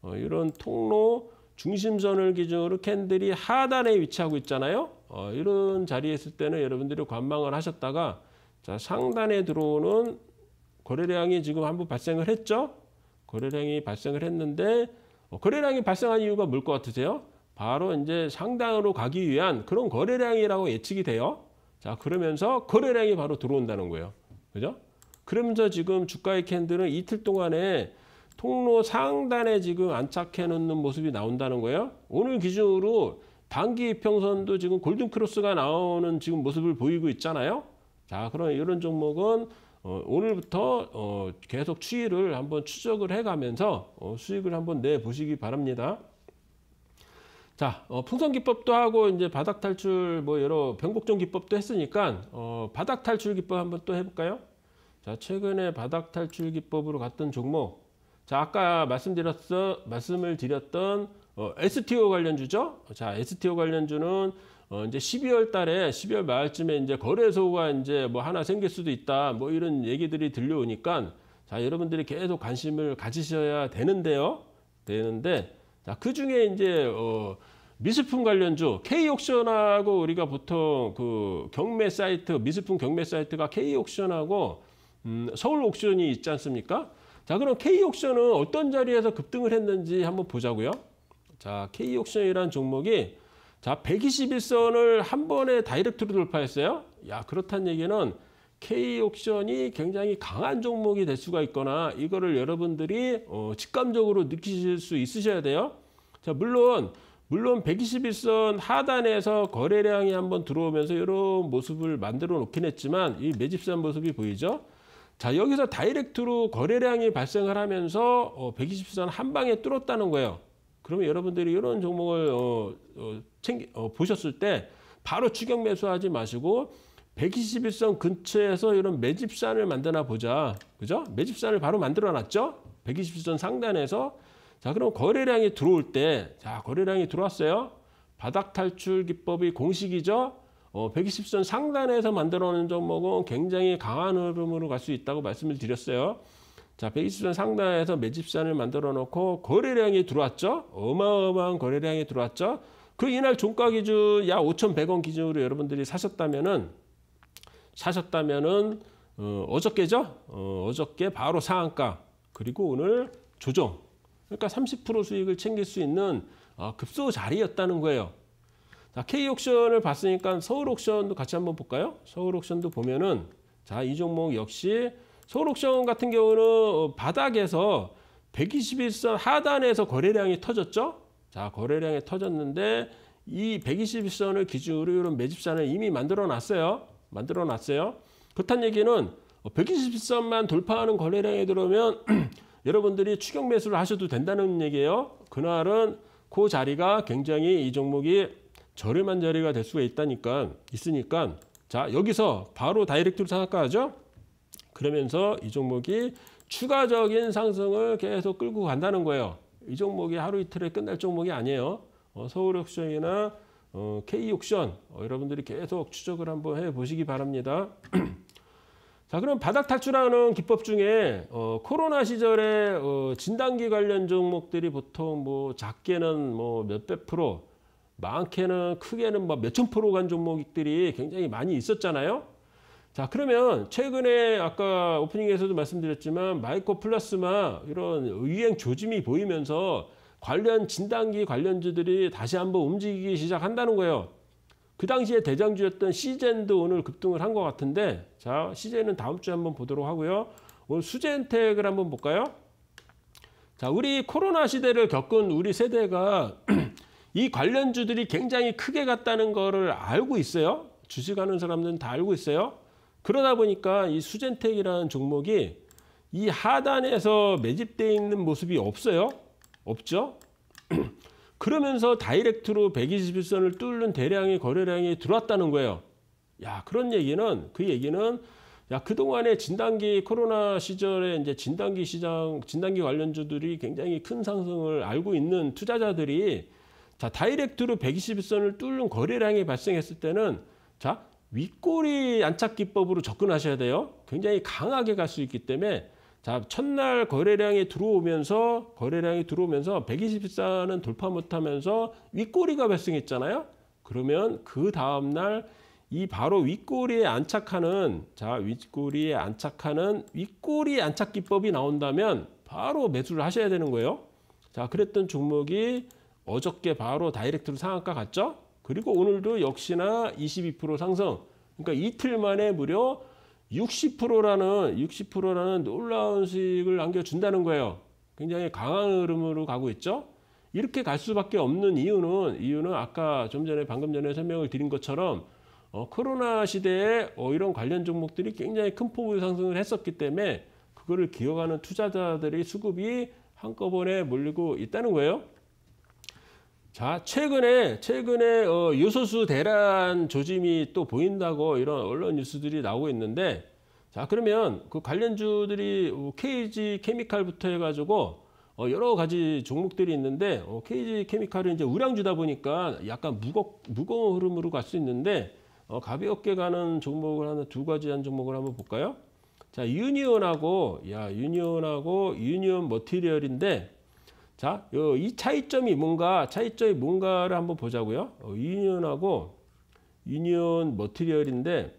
어, 이런 통로 중심선을 기준으로 캔들이 하단에 위치하고 있잖아요. 어, 이런 자리에 있을 때는 여러분들이 관망을 하셨다가 자 상단에 들어오는 거래량이 지금 한 번 발생을 했죠. 거래량이 발생을 했는데 어, 거래량이 발생한 이유가 뭘 것 같으세요? 바로 이제 상단으로 가기 위한 그런 거래량이라고 예측이 돼요. 자 그러면서 거래량이 바로 들어온다는 거예요. 그죠? 그러면서 지금 주가의 캔들은 이틀 동안에 통로 상단에 지금 안착해 놓는 모습이 나온다는 거예요. 오늘 기준으로 단기 평선도 지금 골든크로스가 나오는 지금 모습을 보이고 있잖아요. 자 그럼 이런 종목은 어, 오늘부터 어, 계속 추이를 한번 추적을 해가면서 어, 수익을 한번 내 보시기 바랍니다. 자, 어, 풍선 기법도 하고 이제 바닥 탈출 뭐 여러 병복종 기법도 했으니까 어, 바닥 탈출 기법 한번 또 해볼까요? 자, 최근에 바닥 탈출 기법으로 갔던 종목. 자, 아까 말씀드렸어 말씀을 드렸던 어, STO 관련주죠. 자, STO 관련주는 어, 이제 12월 달에 12월 말쯤에 이제 거래소가 이제 뭐 하나 생길 수도 있다. 뭐 이런 얘기들이 들려오니까 자, 여러분들이 계속 관심을 가지셔야 되는데요. 되는데 자, 그 중에 이제 어 미술품 관련주 K옥션하고 우리가 보통 그 경매 사이트 미술품 경매 사이트가 K옥션하고 음, 서울 옥션이 있지 않습니까? 자, 그럼 K옥션은 어떤 자리에서 급등을 했는지 한번 보자고요. 자, K옥션이란 종목이 자, 121선을 한 번에 다이렉트로 돌파했어요. 야, 그렇다는 얘기는 K옥션이 굉장히 강한 종목이 될 수가 있거나 이거를 여러분들이 어, 직감적으로 느끼실 수 있으셔야 돼요. 자, 물론 물론 121선 하단에서 거래량이 한번 들어오면서 이런 모습을 만들어 놓긴 했지만 이 매집산 모습이 보이죠? 자, 여기서 다이렉트로 거래량이 발생을 하면서 어, 121선 한 방에 뚫었다는 거예요. 그러면 여러분들이 이런 종목을 어, 어, 챙기, 어, 보셨을 때 바로 추격 매수하지 마시고 121선 근처에서 이런 매집산을 만드나 보자. 그죠? 매집산을 바로 만들어 놨죠? 121선 상단에서. 자, 그럼 거래량이 들어올 때, 자, 거래량이 들어왔어요. 바닥 탈출 기법이 공식이죠? 어, 120선 상단에서 만들어 놓은 종목은 굉장히 강한 흐름으로 갈 수 있다고 말씀을 드렸어요. 자, 베이스전 상단에서 매집산을 만들어 놓고 거래량이 들어왔죠. 어마어마한 거래량이 들어왔죠. 그 이날 종가 기준 약 5,100원 기준으로 여러분들이 사셨다면은 사셨다면은 어, 어저께죠. 어, 저께 바로 상한가 그리고 오늘 조정. 그러니까 30% 수익을 챙길 수 있는 어, 아, 급소 자리였다는 거예요. 자, K 옥션을 봤으니까 서울 옥션도 같이 한번 볼까요? 서울 옥션도 보면은 자, 이 종목 역시 서울옥션 같은 경우는 어, 바닥에서 121선 하단에서 거래량이 터졌죠. 자, 거래량이 터졌는데 이 121선을 기준으로 이런 매집산을 이미 만들어 놨어요. 만들어 놨어요. 그렇다는 얘기는 121선만 돌파하는 거래량이 들어오면 여러분들이 추격 매수를 하셔도 된다는 얘기예요. 그날은 그 자리가 굉장히 이 종목이 저렴한 자리가 될 수가 있다니까 있으니까 자 여기서 바로 다이렉트로 생각하죠. 그러면서 이 종목이 추가적인 상승을 계속 끌고 간다는 거예요. 이 종목이 하루 이틀에 끝날 종목이 아니에요. 어, 서울옥션이나 어, K옥션 어, 여러분들이 계속 추적을 한번 해보시기 바랍니다. 자 그럼 바닥 탈출하는 기법 중에 어, 코로나 시절에 어, 진단기 관련 종목들이 보통 뭐 작게는 뭐 몇백 프로 많게는 크게는 뭐 몇천 프로 간 종목들이 굉장히 많이 있었잖아요. 자 그러면 최근에 아까 오프닝에서도 말씀드렸지만 마이코플라스마 이런 유행 조짐이 보이면서 관련 진단기 관련주들이 다시 한번 움직이기 시작한다는 거예요. 그 당시에 대장주였던 시젠도 오늘 급등을 한 것 같은데 자 시젠은 다음 주에 한번 보도록 하고요. 오늘 수젠텍을 한번 볼까요? 자 우리 코로나 시대를 겪은 우리 세대가 이 관련주들이 굉장히 크게 갔다는 거를 알고 있어요. 주식하는 사람들은 다 알고 있어요. 그러다 보니까 이 수젠텍이라는 종목이 이 하단에서 매집되어 있는 모습이 없어요. 없죠. 그러면서 다이렉트로 121선을 뚫는 대량의 거래량이 들어왔다는 거예요. 야, 그런 얘기는 그 얘기는 야, 그동안에 진단기 코로나 시절에 이제 진단기 시장 진단기 관련주들이 굉장히 큰 상승을 알고 있는 투자자들이 자, 다이렉트로 121선을 뚫는 거래량이 발생했을 때는 자, 윗꼬리 안착기법으로 접근하셔야 돼요. 굉장히 강하게 갈 수 있기 때문에 자 첫날 거래량이 들어오면서 거래량이 들어오면서 124는 돌파 못하면서 윗꼬리가 발생했잖아요. 그러면 그 다음날 이 바로 윗꼬리에 안착하는 자 윗꼬리에 안착하는 윗꼬리 안착 기법이 나온다면 바로 매수를 하셔야 되는 거예요. 자 그랬던 종목이 어저께 바로 다이렉트로 상한가 갔죠. 그리고 오늘도 역시나 22% 상승. 그러니까 이틀 만에 무려 60%라는 60%라는 놀라운 수익을 안겨준다는 거예요. 굉장히 강한 흐름으로 가고 있죠. 이렇게 갈 수밖에 없는 이유는 이유는 아까 좀 전에 방금 전에 설명을 드린 것처럼 어, 코로나 시대에 어, 이런 관련 종목들이 굉장히 큰 폭으로 상승을 했었기 때문에 그거를 기억하는 투자자들의 수급이 한꺼번에 몰리고 있다는 거예요. 자, 최근에 최근에 어, 요소수 대란 조짐이 또 보인다고 이런 언론 뉴스들이 나오고 있는데 자, 그러면 그 관련주들이 KG 뭐 케미칼부터 해 가지고 어, 여러 가지 종목들이 있는데 어, KG 케미칼은 이제 우량주다 보니까 약간 무거 무거운 흐름으로 갈 수 있는데 어, 가볍게 가는 종목을 하나 두 가지 한 종목을 한번 볼까요? 자, 유니온하고 야, 유니온하고 유니온 머티리얼인데 자, 이 차이점이 뭔가, 차이점이 뭔가를 한번 보자고요. 어, 유니온하고 유니온 머티리얼인데,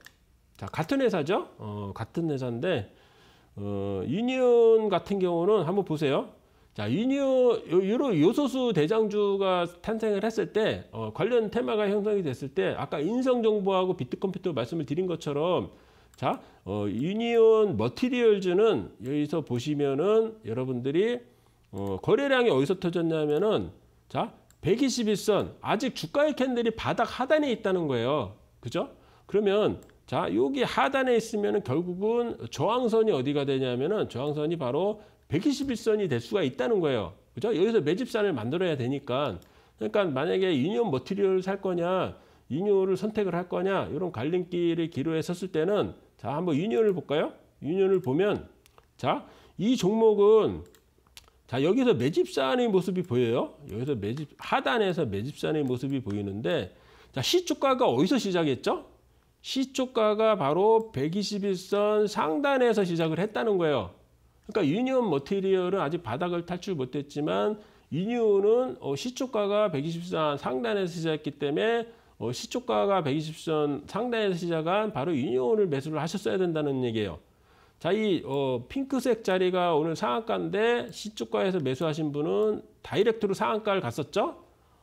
자, 같은 회사죠? 어, 같은 회사인데, 어, 유니온 같은 경우는 한번 보세요. 자, 유니온, 요, 요소수 대장주가 탄생을 했을 때, 어, 관련 테마가 형성이 됐을 때, 아까 인성정보하고 비트컴퓨터 말씀을 드린 것처럼, 자, 어, 유니온 머티리얼즈는 여기서 보시면은 여러분들이 어, 거래량이 어디서 터졌냐면은 자 121선 아직 주가의 캔들이 바닥 하단에 있다는 거예요. 그죠? 그러면 자 여기 하단에 있으면은 결국은 저항선이 어디가 되냐면은 저항선이 바로 121선이 될 수가 있다는 거예요. 그죠? 여기서 매집산을 만들어야 되니까 그러니까 만약에 유니온 머티리얼을 살 거냐 유니온을 선택을 할 거냐 이런 갈림길을 기로에 섰을 때는 자 한번 유니온을 볼까요? 유니온을 보면 자 이 종목은 자 여기서 매집산의 모습이 보여요. 여기서 매집 하단에서 매집산의 모습이 보이는데 자 시초가가 어디서 시작했죠? 시초가가 바로 121선 상단에서 시작을 했다는 거예요. 그러니까 유니온 머티리얼은 아직 바닥을 탈출 못했지만 유니온은 어, 시초가가 121선 상단에서 시작했기 때문에 어, 시초가가 120선 상단에서 시작한 바로 유니온을 매수를 하셨어야 된다는 얘기예요. 자, 이 어, 핑크색 자리가 오늘 상한가인데 시축가에서 매수하신 분은 다이렉트로 상한가를 갔었죠.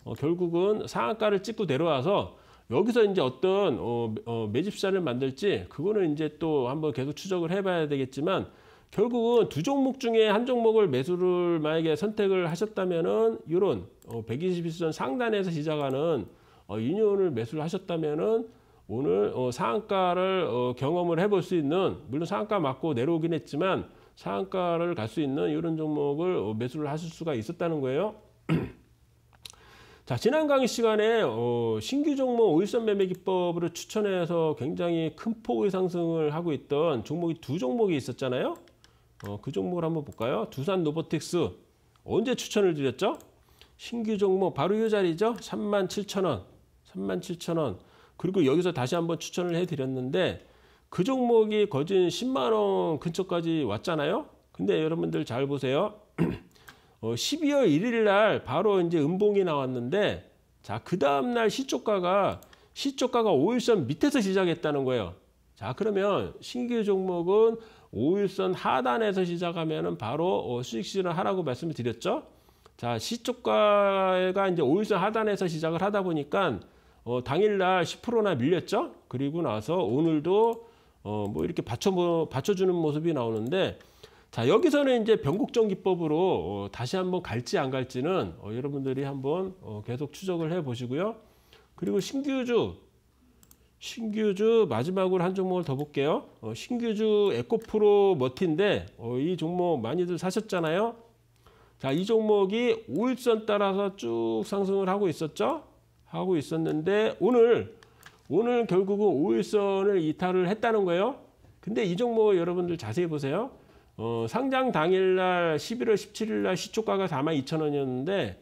어, 결국은 상한가를 찍고 내려와서 여기서 이제 어떤 어, 어, 매집사를 만들지 그거는 이제 또 한번 계속 추적을 해봐야 되겠지만 결국은 두 종목 중에 한 종목을 매수를 만약에 선택을 하셨다면은 이런 어, 121선 상단에서 시작하는 어, 유니온을 매수를 하셨다면은 오늘 어, 상한가를 어, 경험을 해볼 수 있는 물론 상한가 맞고 내려오긴 했지만 상한가를 갈 수 있는 이런 종목을 어, 매수를 하실 수가 있었다는 거예요. 자 지난 강의 시간에 어, 신규 종목 오일선 매매 기법으로 추천해서 굉장히 큰 폭의 상승을 하고 있던 종목이 두 종목이 있었잖아요. 어, 그 종목을 한번 볼까요? 두산 노보틱스 언제 추천을 드렸죠? 신규 종목 바로 이 자리죠. 37,000원, 37,000원. 그리고 여기서 다시 한번 추천을 해드렸는데 그 종목이 거진 10만 원 근처까지 왔잖아요. 근데 여러분들 잘 보세요. 어, 12월 1일 날 바로 이제 음봉이 나왔는데 자, 그 다음 날 시초가가 시초가가 5일선 밑에서 시작했다는 거예요. 자, 그러면 신규 종목은 5일선 하단에서 시작하면은 바로 어, 수익 시즌을 하라고 말씀을 드렸죠. 자, 시초가가 이제 5일선 하단에서 시작을 하다 보니까 어, 당일날 10%나 밀렸죠. 그리고 나서 오늘도 어, 뭐 이렇게 받쳐 뭐, 받쳐주는 모습이 나오는데 자 여기서는 이제 변곡점기법으로 어, 다시 한번 갈지 안 갈지는 어, 여러분들이 한번 어, 계속 추적을 해 보시고요. 그리고 신규주 신규주 마지막으로 한 종목을 더 볼게요. 어, 신규주 에코프로 머티인데 어, 이 종목 많이들 사셨잖아요. 자, 이 종목이 5일선 따라서 쭉 상승을 하고 있었죠. 하고 있었는데 오늘 오늘 결국은 5일선을 이탈을 했다는 거예요. 근데 이 종목 여러분들 자세히 보세요. 어, 상장 당일날 11월 17일날 시초가가 42,000원이었는데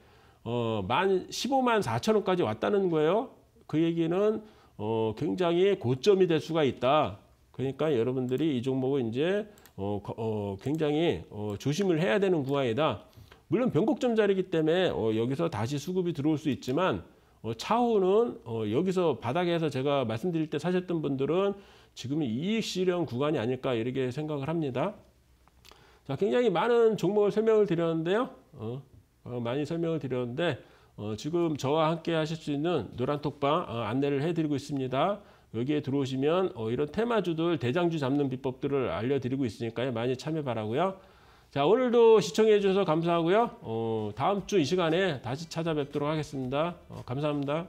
어, 만 15만 4천원까지 왔다는 거예요. 그 얘기는 어, 굉장히 고점이 될 수가 있다. 그러니까 여러분들이 이 종목을 이제 어, 어, 굉장히 어, 조심을 해야 되는 구간이다. 물론 변곡점 자리이기 때문에 어, 여기서 다시 수급이 들어올 수 있지만 어, 차후는 어, 여기서 바닥에서 제가 말씀드릴 때 사셨던 분들은 지금이 이익 실현 구간이 아닐까 이렇게 생각을 합니다. 자, 굉장히 많은 종목을 설명을 드렸는데요. 어, 어, 많이 설명을 드렸는데 어, 지금 저와 함께 하실 수 있는 노란톡방 어, 안내를 해드리고 있습니다. 여기에 들어오시면 어, 이런 테마주들 대장주 잡는 비법들을 알려드리고 있으니까요. 많이 참여 바라고요. 자, 오늘도 시청해 주셔서 감사하고요. 어, 다음 주 이 시간에 다시 찾아뵙도록 하겠습니다. 어, 감사합니다.